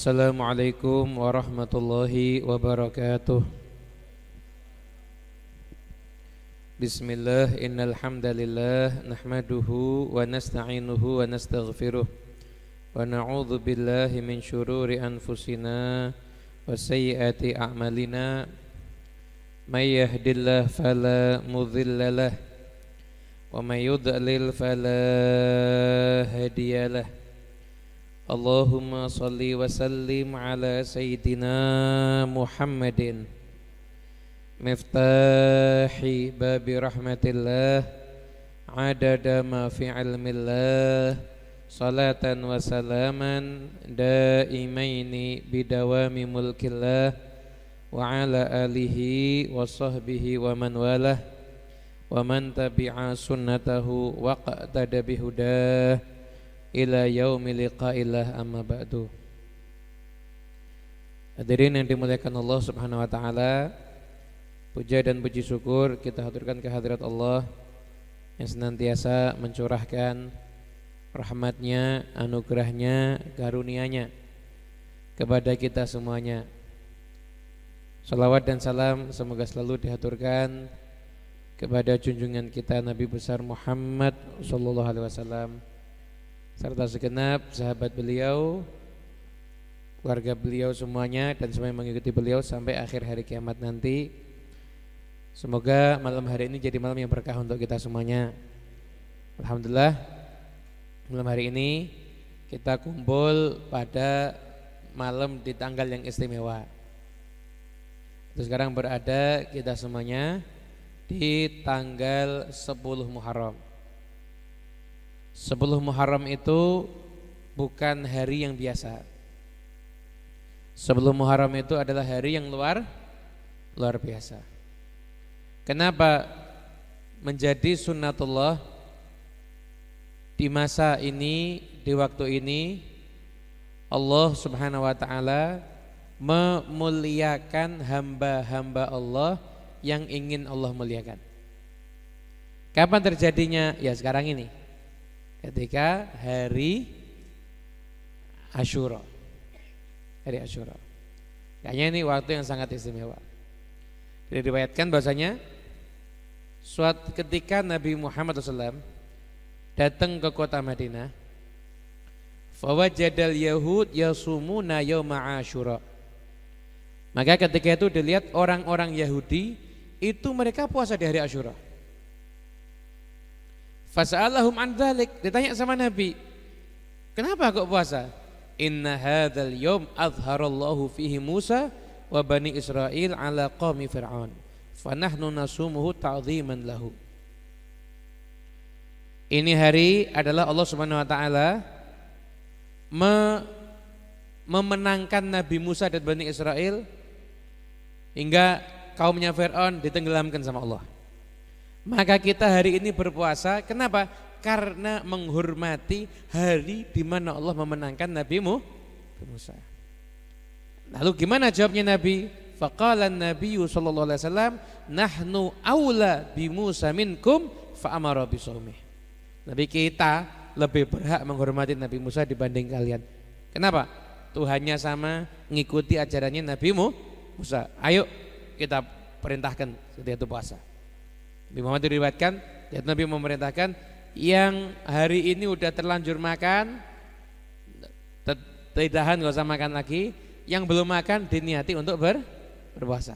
Assalamualaikum warahmatullahi wabarakatuh Bismillah innal nahmaduhu wa nasta'inuhu wa nastaghfiruh wa billahi min shururi anfusina wa a'malina may yahdillah fala mudhillalah wa may fala hadiyalah Allahumma salli wa sallim ala Sayyidina Muhammadin Miftahi babi rahmatillah Adada ma fi ilmillah Salatan wa salaman Daimaini bidawami mulkillah Wa ala alihi wa sahbihi wa man walah Wa man tabi'a sunnatahu Wa qa'tada ila yaumi liqa'illah amma ba'du Hadirin yang dimuliakan Allah Subhanahu wa taala puja dan puji syukur kita haturkan ke hadirat Allah yang senantiasa mencurahkan rahmatnya, anugerahnya, karunianya kepada kita semuanya. Salawat dan salam semoga selalu dihaturkan kepada junjungan kita Nabi besar Muhammad sallallahu alaihi wasallam serta segenap sahabat beliau, keluarga beliau semuanya dan semua yang mengikuti beliau sampai akhir hari kiamat nanti. Semoga malam hari ini jadi malam yang berkah untuk kita semuanya. Alhamdulillah malam hari ini kita kumpul pada malam di tanggal yang istimewa. Terus sekarang berada kita semuanya di tanggal 10 Muharram. Sebelum Muharram itu bukan hari yang biasa. Sebelum Muharram itu adalah hari yang luar luar biasa. Kenapa menjadi sunnatullah di masa ini, di waktu ini Allah Subhanahu wa taala memuliakan hamba-hamba Allah yang ingin Allah muliakan. Kapan terjadinya? Ya sekarang ini ketika hari Ashura. Hari Ashura. Kayaknya ini waktu yang sangat istimewa. jadi Diriwayatkan bahasanya suatu ketika Nabi Muhammad SAW datang ke kota Madinah Fawajadal Yahud yasumuna yawma Ashura. Maka ketika itu dilihat orang-orang Yahudi itu mereka puasa di hari Ashura. Fasa'alahum an dhalik. Ditanya sama Nabi, kenapa kok puasa? Inna hadzal yawm azharallahu fihi Musa wa bani Israel ala qami Fir'aun. Fanahnu nasumuhu ta'ziman lahu. Ini hari adalah Allah Subhanahu wa taala me memenangkan Nabi Musa dan Bani Israel hingga kaumnya Fir'aun ditenggelamkan sama Allah. Maka kita hari ini berpuasa, kenapa? Karena menghormati hari di mana Allah memenangkan Nabi Musa. Lalu gimana jawabnya Nabi? Faqala Nabi sallallahu alaihi wasallam, "Nahnu aula bi Musa minkum fa amara bi Nabi kita lebih berhak menghormati Nabi Musa dibanding kalian. Kenapa? Tuhannya sama, ngikuti ajarannya Nabi Musa. Ayo kita perintahkan setiap itu puasa. Nabi Muhammad diriwatkan, ya Nabi memerintahkan yang hari ini udah terlanjur makan tahan gak usah makan lagi, yang belum makan diniati untuk ber, berpuasa.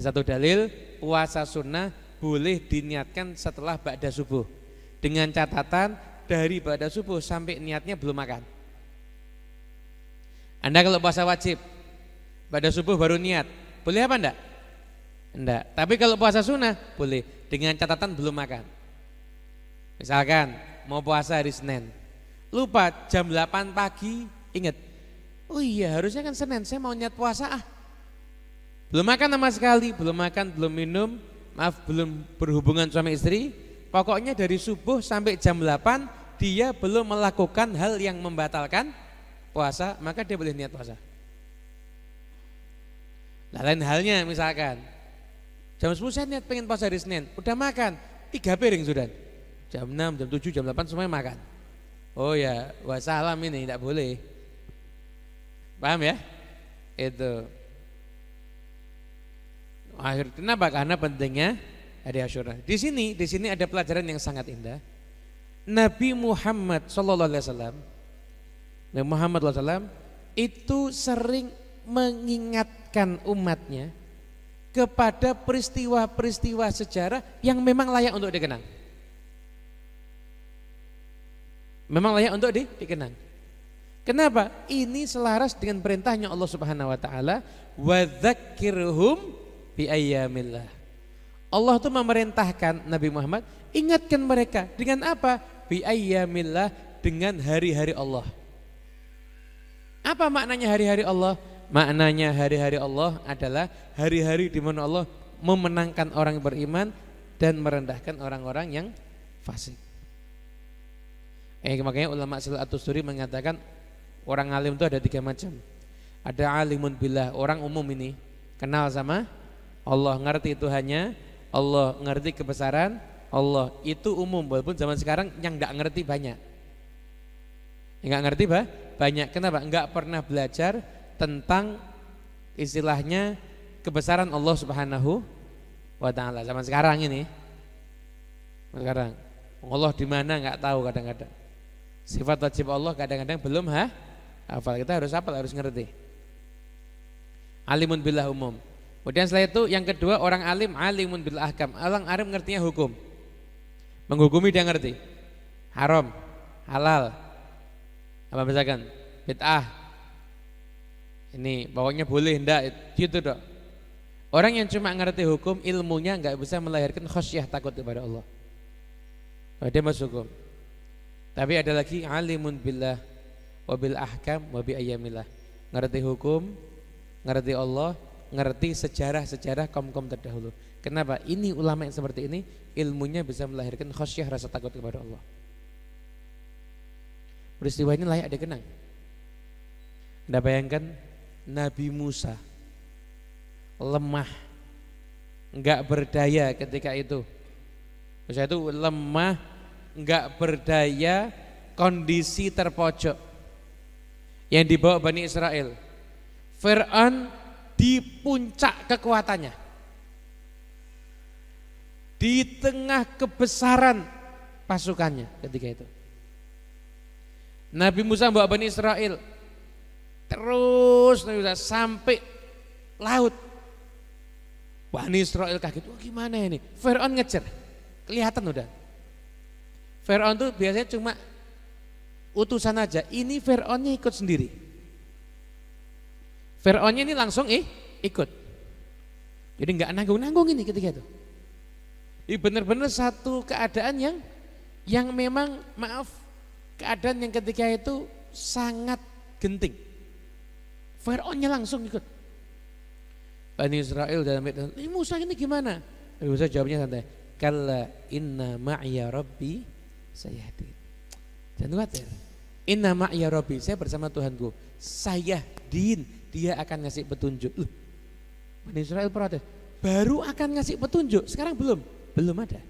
Satu dalil puasa sunnah boleh diniatkan setelah ba'da subuh dengan catatan dari ba'da subuh sampai niatnya belum makan. Anda kalau puasa wajib ba'da subuh baru niat, boleh apa enggak? Enggak. Tapi kalau puasa sunnah boleh dengan catatan belum makan. Misalkan mau puasa hari Senin, lupa jam 8 pagi, inget, oh iya harusnya kan Senin, saya mau niat puasa ah. Belum makan sama sekali, belum makan, belum minum, maaf belum berhubungan suami istri, pokoknya dari subuh sampai jam 8 dia belum melakukan hal yang membatalkan puasa, maka dia boleh niat puasa. Nah, lain halnya misalkan Jam 10 saya niat pengen puasa hari Senin, udah makan, tiga piring sudah. Jam 6, jam 7, jam 8 semuanya makan. Oh ya, wassalam ini tidak boleh. Paham ya? Itu. Akhir kenapa? Karena pentingnya ada Asyura. Di sini, di sini ada pelajaran yang sangat indah. Nabi Muhammad Sallallahu Alaihi Wasallam, Nabi Muhammad Sallallahu Alaihi Wasallam itu sering mengingatkan umatnya kepada peristiwa-peristiwa sejarah yang memang layak untuk dikenang. Memang layak untuk di, dikenang. Kenapa? Ini selaras dengan perintahnya Allah Subhanahu wa taala, wadzakirhum bi ayyamillah. Allah itu memerintahkan Nabi Muhammad, ingatkan mereka dengan apa? Bi ayyamillah dengan hari-hari Allah. Apa maknanya hari-hari Allah? Maknanya hari-hari Allah adalah hari-hari di mana Allah memenangkan orang beriman dan merendahkan orang-orang yang fasik. Eh, makanya ulama Silatul Suri mengatakan orang alim itu ada tiga macam. Ada alimun billah, orang umum ini kenal sama Allah, ngerti itu hanya Allah, ngerti kebesaran Allah. Itu umum walaupun zaman sekarang yang tidak ngerti banyak. Enggak ngerti, bah Banyak. Kenapa? Enggak pernah belajar tentang istilahnya kebesaran Allah Subhanahu wa taala zaman sekarang ini. Sekarang Allah di mana nggak tahu kadang-kadang. Sifat wajib Allah kadang-kadang belum ha hafal. Kita harus apa harus ngerti. Alimun billah umum. Kemudian setelah itu yang kedua orang alim alimun bil akam alang alim ngertinya hukum. Menghukumi dia ngerti. Haram, halal. Apa misalkan bid'ah, ini pokoknya boleh ndak gitu dok. Orang yang cuma ngerti hukum ilmunya nggak bisa melahirkan khosyah takut kepada Allah. Oh, dia masuk hukum. Tapi ada lagi alimun billah wabil ahkam wabi ayamillah. Ngerti hukum, ngerti Allah, ngerti sejarah-sejarah kaum-kaum terdahulu. Kenapa? Ini ulama yang seperti ini ilmunya bisa melahirkan khosyah rasa takut kepada Allah. Peristiwa ini layak dikenang. Anda bayangkan Nabi Musa lemah enggak berdaya ketika itu Musa itu lemah enggak berdaya kondisi terpojok yang dibawa Bani Israel Fir'aun di puncak kekuatannya di tengah kebesaran pasukannya ketika itu Nabi Musa bawa Bani Israel Terus sampai laut. Bani Israel kaget, oh gimana ini? Fir'aun ngejar, kelihatan udah. Fir'aun tuh biasanya cuma utusan aja, ini Fir'aunnya ikut sendiri. Fir'aunnya ini langsung eh, ikut. Jadi nggak nanggung-nanggung ini ketika itu. Ini benar-benar satu keadaan yang yang memang maaf keadaan yang ketika itu sangat genting. Fir'aunnya langsung ikut. Bani Israel dalam Mi'dan, Ini Musa ini gimana? Nabi Musa jawabnya santai, Kalla inna ma'ya rabbi saya hadir. Jangan khawatir. Inna ma'ya rabbi, saya bersama Tuhanku. Saya din, dia akan ngasih petunjuk. Loh, Bani Israel protes, baru akan ngasih petunjuk, sekarang belum. Belum ada.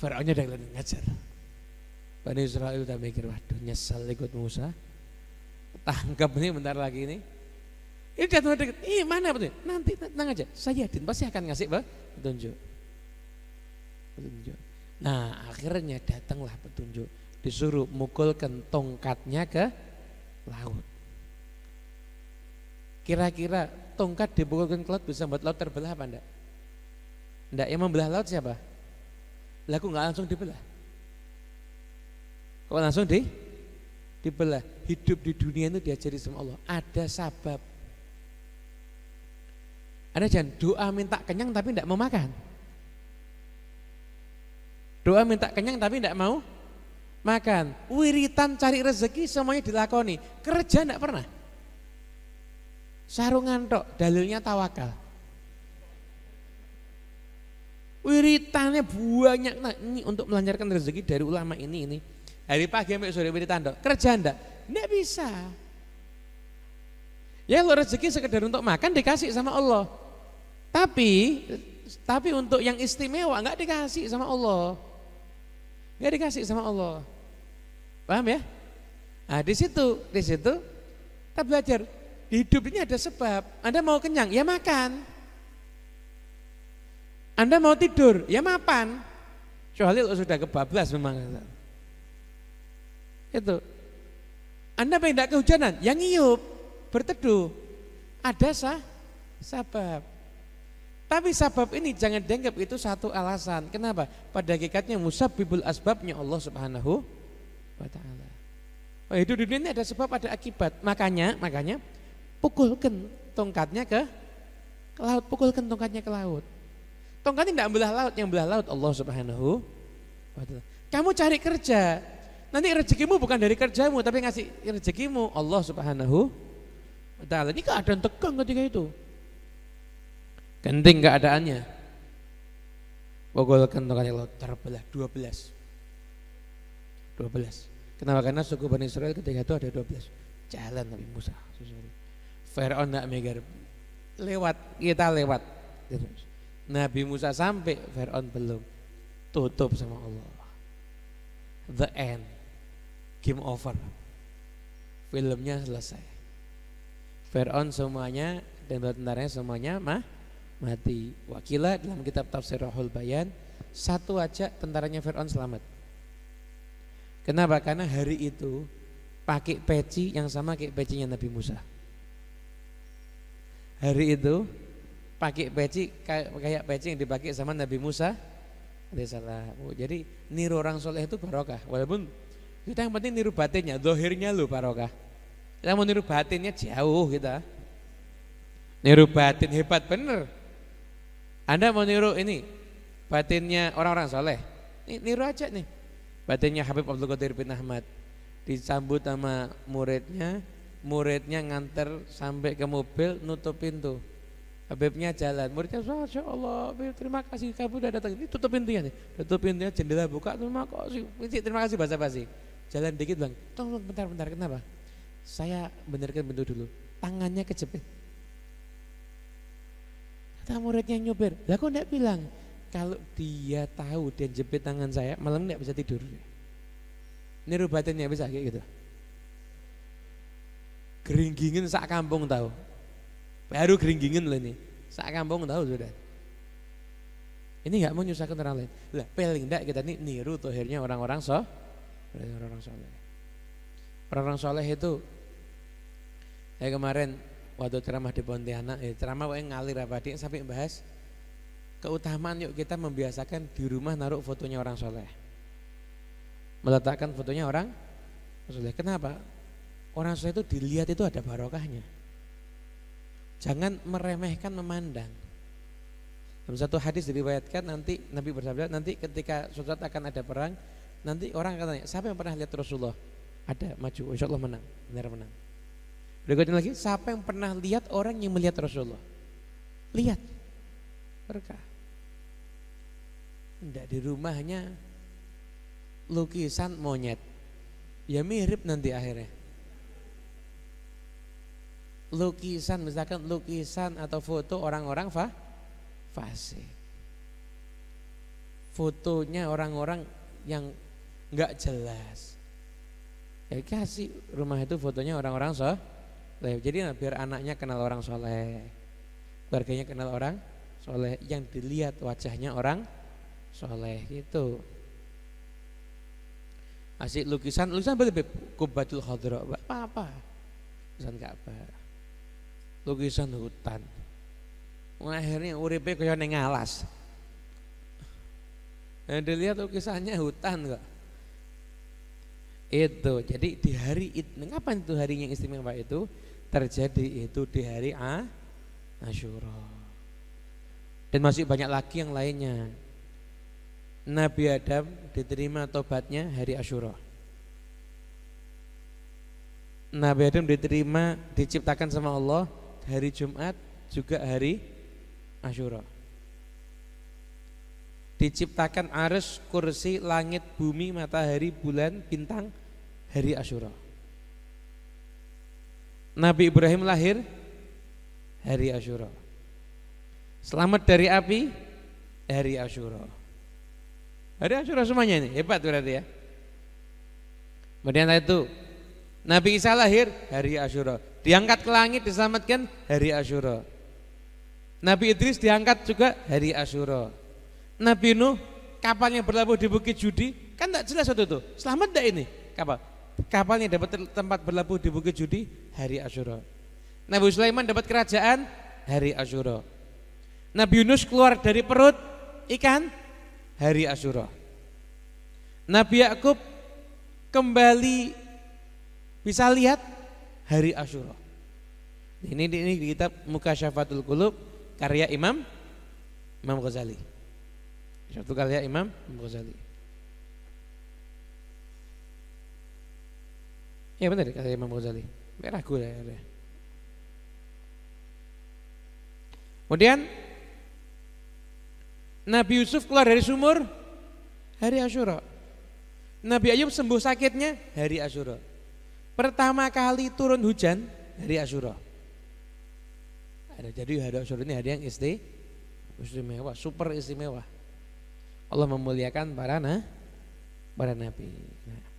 Firaunnya udah ngajar. Bani Israel udah mikir, waduh nyesal ikut Musa, tangkap ini bentar lagi ini. Ini datang dekat. Ih, mana betul? Nanti tenang aja. Saya yakin pasti akan ngasih petunjuk. Petunjuk. Nah, akhirnya datanglah petunjuk. Disuruh mukulkan tongkatnya ke laut. Kira-kira tongkat dibukulkan ke laut bisa buat laut terbelah apa enggak? Enggak, yang membelah laut siapa? laku nggak enggak langsung dibelah? Kok langsung di? dibelah hidup di dunia itu diajari sama Allah ada sabab ada jangan doa minta kenyang tapi tidak mau makan doa minta kenyang tapi tidak mau makan wiritan cari rezeki semuanya dilakoni kerja tidak pernah sarungan tok dalilnya tawakal wiritannya banyak nah, ini untuk melancarkan rezeki dari ulama ini ini Hari pagi sampai sore wiritan tanda Kerja ndak? Ndak bisa. Ya lo rezeki sekedar untuk makan dikasih sama Allah. Tapi tapi untuk yang istimewa enggak dikasih sama Allah. Nggak dikasih sama Allah. Paham ya? Nah, di situ, di situ kita belajar hidup ini ada sebab. Anda mau kenyang, ya makan. Anda mau tidur, ya mapan. Kecuali sudah kebablas memang. Itu. Anda pengen kehujanan, yang ngiyup, berteduh. Ada sah, sabab. Tapi sabab ini jangan dianggap itu satu alasan. Kenapa? Pada hakikatnya musab bibul asbabnya Allah Subhanahu wa taala. Oh, hidup dunia ini ada sebab, ada akibat. Makanya, makanya pukulkan tongkatnya ke, ke laut, pukulkan tongkatnya ke laut. tongkatnya tidak belah laut, yang belah laut Allah Subhanahu wa taala. Kamu cari kerja, Nanti rezekimu bukan dari kerjamu tapi ngasih rezekimu Allah Subhanahu wa taala. Ini keadaan tegang ketika itu. Genting keadaannya. Wagolkan kalau terbelah 12. 12. Kenapa? Karena suku Bani Israel ketika itu ada 12. Jalan Nabi Musa. Fir'aun tidak megar Lewat, kita lewat. Nabi Musa sampai, Fir'aun belum. Tutup sama Allah. The end game over. Filmnya selesai. Fir'aun semuanya dan tentaranya semuanya mah mati. Wakilah dalam kitab tafsir Rahul Bayan satu aja tentaranya Fir'aun selamat. Kenapa? Karena hari itu pakai peci yang sama kayak pecinya Nabi Musa. Hari itu pakai peci kayak peci yang dipakai sama Nabi Musa. jadi niru orang soleh itu barokah. Walaupun kita yang penting niru batinnya, dohirnya lu roka Kita mau niru batinnya jauh kita. Niru batin hebat bener. Anda mau niru ini batinnya orang-orang soleh. Ini niru aja nih. Batinnya Habib Abdul Qadir bin Ahmad disambut sama muridnya, muridnya nganter sampai ke mobil nutup pintu. Habibnya jalan, muridnya Masya Allah, terima kasih kamu sudah datang. Ini tutup pintunya nih, tutup pintunya jendela buka, terima kasih, terima kasih bahasa basi. Jalan dikit bang, tolong bentar bentar kenapa? Saya benerkan bentuk dulu, tangannya kejepit. Kata muridnya nyopir, lah kok enggak bilang? Kalau dia tahu dia jepit tangan saya, malam enggak bisa tidur. Ini rubatannya bisa kayak gitu. Geringgingin sak kampung tahu. Baru geringgingin loh ini. Sak kampung tahu sudah. Ini nggak mau nyusahkan orang lain. Lah, paling enggak kita ini niru tohirnya orang-orang so Berarti orang-orang soleh. Orang-orang soleh itu, saya kemarin waktu ceramah di Pontianak, ya ceramah yang ngalir apa dia sampai membahas keutamaan yuk kita membiasakan di rumah naruh fotonya orang soleh. Meletakkan fotonya orang soleh. Kenapa? Orang soleh itu dilihat itu ada barokahnya. Jangan meremehkan memandang. Dalam satu hadis diriwayatkan nanti Nabi bersabda nanti ketika suatu akan ada perang nanti orang akan tanya siapa yang pernah lihat Rasulullah ada maju insya Allah menang benar menang berikutnya lagi siapa yang pernah lihat orang yang melihat Rasulullah lihat berkah tidak di rumahnya lukisan monyet ya mirip nanti akhirnya lukisan misalkan lukisan atau foto orang-orang fa fasik fotonya orang-orang yang nggak jelas. Ya kasih rumah itu fotonya orang-orang soleh. Jadi nah, biar anaknya kenal orang soleh, keluarganya kenal orang soleh, yang dilihat wajahnya orang soleh gitu. Asik lukisan, lukisan apa tuh? Kubatul Khadra, apa-apa. Lukisan Ka'bah. Lukisan hutan. Akhirnya uripe kaya ning alas. Nah, dilihat lukisannya hutan kok. Itu. Jadi di hari itu, kapan itu harinya istimewa itu? Terjadi itu di hari A, Asyura. Dan masih banyak lagi yang lainnya. Nabi Adam diterima tobatnya hari Asyura. Nabi Adam diterima, diciptakan sama Allah hari Jumat juga hari Asyura. Diciptakan arus, kursi, langit, bumi, matahari, bulan, bintang, hari Ashura, Nabi Ibrahim lahir hari Ashura, Selamat dari api hari Ashura, Hari Ashura semuanya ini hebat berarti ya. Kemudian itu Nabi Isa lahir hari Ashura, Diangkat ke langit diselamatkan hari Ashura, Nabi Idris diangkat juga hari Ashura, Nabi Nuh kapalnya berlabuh di Bukit Judi kan tidak jelas waktu itu. Selamat tidak ini kapal? kapalnya dapat tempat berlabuh di Bukit Judi hari Ashura. Nabi Sulaiman dapat kerajaan hari Ashura. Nabi Yunus keluar dari perut ikan hari Ashura. Nabi Yakub kembali bisa lihat hari Ashura. Ini ini di kitab Mukasyafatul Qulub karya Imam Imam Ghazali. Satu karya Imam Imam Ghazali. Ya benar kata Imam Ghazali. Ragu ya. Kemudian Nabi Yusuf keluar dari sumur hari Ashura. Nabi Ayub sembuh sakitnya hari Asyura. Pertama kali turun hujan hari Asyura. Ada jadi hari Asyura ini hari yang isti, istimewa, super istimewa. Allah memuliakan para nah, para nabi. Nah.